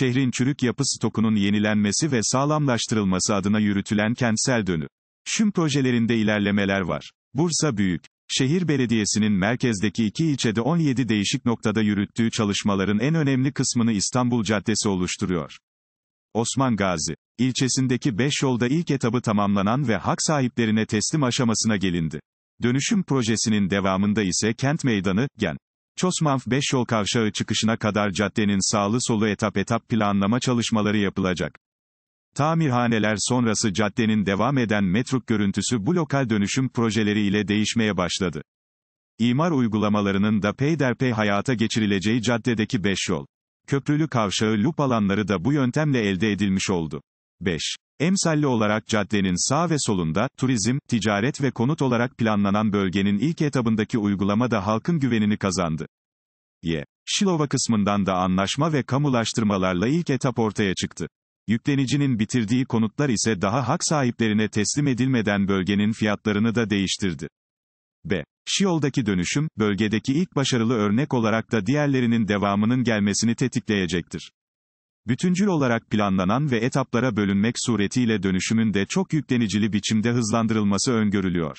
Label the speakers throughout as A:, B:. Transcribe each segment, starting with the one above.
A: şehrin çürük yapı stokunun yenilenmesi ve sağlamlaştırılması adına yürütülen kentsel dönü. Şüm projelerinde ilerlemeler var. Bursa Büyük. Şehir Belediyesi'nin merkezdeki iki ilçede 17 değişik noktada yürüttüğü çalışmaların en önemli kısmını İstanbul Caddesi oluşturuyor. Osman Gazi ilçesindeki 5 yolda ilk etabı tamamlanan ve hak sahiplerine teslim aşamasına gelindi. Dönüşüm projesinin devamında ise kent meydanı, gen, Çosmanf 5 yol kavşağı çıkışına kadar caddenin sağlı solu etap etap planlama çalışmaları yapılacak. Tamirhaneler sonrası caddenin devam eden metruk görüntüsü bu lokal dönüşüm projeleri ile değişmeye başladı. İmar uygulamalarının da peyderpey hayata geçirileceği caddedeki 5 yol. Köprülü kavşağı lup alanları da bu yöntemle elde edilmiş oldu. 5. Emsalli olarak caddenin sağ ve solunda, turizm, ticaret ve konut olarak planlanan bölgenin ilk etabındaki uygulama da halkın güvenini kazandı. Y. Şilova kısmından da anlaşma ve kamulaştırmalarla ilk etap ortaya çıktı. Yüklenicinin bitirdiği konutlar ise daha hak sahiplerine teslim edilmeden bölgenin fiyatlarını da değiştirdi. B. Şiol'daki dönüşüm, bölgedeki ilk başarılı örnek olarak da diğerlerinin devamının gelmesini tetikleyecektir. Bütüncül olarak planlanan ve etaplara bölünmek suretiyle dönüşümün de çok yüklenicili biçimde hızlandırılması öngörülüyor.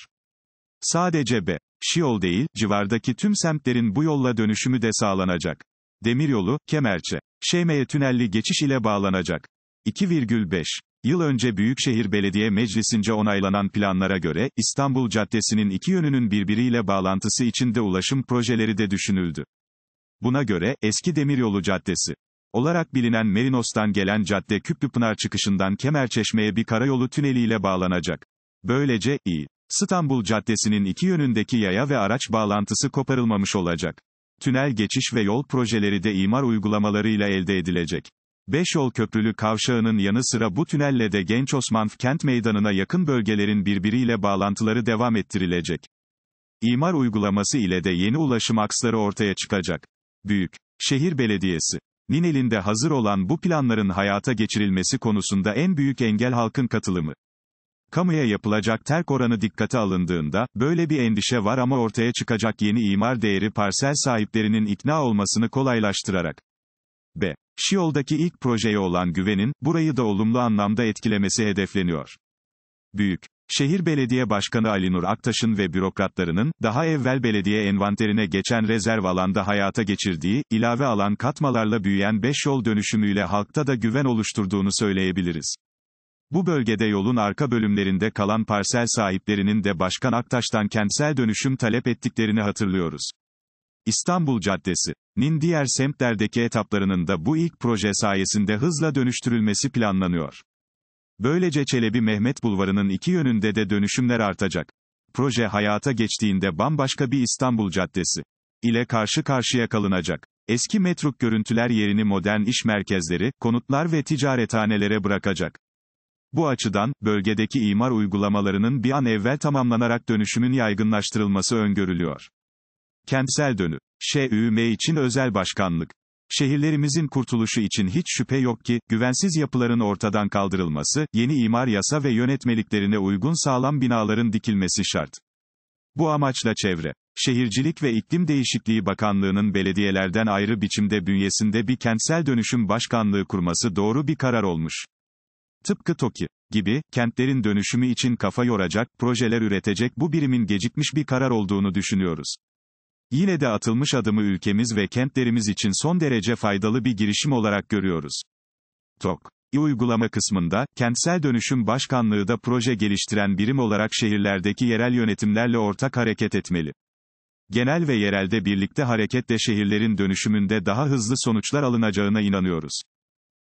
A: Sadece B. Şiol değil, civardaki tüm semtlerin bu yolla dönüşümü de sağlanacak. Demiryolu, Kemerçe, Şeyme'ye tünelli geçiş ile bağlanacak. 2,5 Yıl önce Büyükşehir Belediye Meclisi'nce onaylanan planlara göre, İstanbul Caddesi'nin iki yönünün birbiriyle bağlantısı içinde ulaşım projeleri de düşünüldü. Buna göre, eski Demiryolu Caddesi, olarak bilinen Merinos'tan gelen cadde Küplüpınar çıkışından Kemerçeşme'ye bir karayolu tüneliyle bağlanacak. Böylece, İ. İstanbul Caddesi'nin iki yönündeki yaya ve araç bağlantısı koparılmamış olacak. Tünel geçiş ve yol projeleri de imar uygulamalarıyla elde edilecek. Beş yol köprülü kavşağının yanı sıra bu tünelle de Genç Osmanf kent meydanına yakın bölgelerin birbiriyle bağlantıları devam ettirilecek. İmar uygulaması ile de yeni ulaşım aksları ortaya çıkacak. Büyük Şehir Belediyesi Ninel'in hazır olan bu planların hayata geçirilmesi konusunda en büyük engel halkın katılımı. Kamuya yapılacak terk oranı dikkate alındığında, böyle bir endişe var ama ortaya çıkacak yeni imar değeri parsel sahiplerinin ikna olmasını kolaylaştırarak. B. Şiol'daki ilk projeye olan güvenin, burayı da olumlu anlamda etkilemesi hedefleniyor. Büyük Şehir Belediye Başkanı Ali Nur Aktaş'ın ve bürokratlarının, daha evvel belediye envanterine geçen rezerv alanda hayata geçirdiği, ilave alan katmalarla büyüyen 5 yol dönüşümüyle halkta da güven oluşturduğunu söyleyebiliriz. Bu bölgede yolun arka bölümlerinde kalan parsel sahiplerinin de Başkan Aktaş'tan kentsel dönüşüm talep ettiklerini hatırlıyoruz. İstanbul Caddesi'nin diğer semtlerdeki etaplarının da bu ilk proje sayesinde hızla dönüştürülmesi planlanıyor. Böylece Çelebi Mehmet Bulvarı'nın iki yönünde de dönüşümler artacak. Proje hayata geçtiğinde bambaşka bir İstanbul Caddesi ile karşı karşıya kalınacak. Eski metruk görüntüler yerini modern iş merkezleri, konutlar ve ticarethanelere bırakacak. Bu açıdan, bölgedeki imar uygulamalarının bir an evvel tamamlanarak dönüşümün yaygınlaştırılması öngörülüyor. Kentsel dönü. ŞÜM için özel başkanlık. Şehirlerimizin kurtuluşu için hiç şüphe yok ki, güvensiz yapıların ortadan kaldırılması, yeni imar yasa ve yönetmeliklerine uygun sağlam binaların dikilmesi şart. Bu amaçla Çevre, Şehircilik ve İklim Değişikliği Bakanlığı'nın belediyelerden ayrı biçimde bünyesinde bir kentsel dönüşüm başkanlığı kurması doğru bir karar olmuş. Tıpkı TOKİ gibi, kentlerin dönüşümü için kafa yoracak, projeler üretecek bu birimin gecikmiş bir karar olduğunu düşünüyoruz. Yine de atılmış adımı ülkemiz ve kentlerimiz için son derece faydalı bir girişim olarak görüyoruz. TOK uygulama kısmında, Kentsel Dönüşüm Başkanlığı da proje geliştiren birim olarak şehirlerdeki yerel yönetimlerle ortak hareket etmeli. Genel ve yerelde birlikte hareketle şehirlerin dönüşümünde daha hızlı sonuçlar alınacağına inanıyoruz.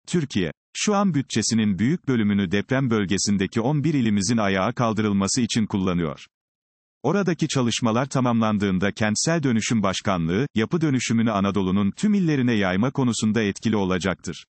A: Türkiye, şu an bütçesinin büyük bölümünü deprem bölgesindeki 11 ilimizin ayağa kaldırılması için kullanıyor. Oradaki çalışmalar tamamlandığında Kentsel Dönüşüm Başkanlığı, yapı dönüşümünü Anadolu'nun tüm illerine yayma konusunda etkili olacaktır.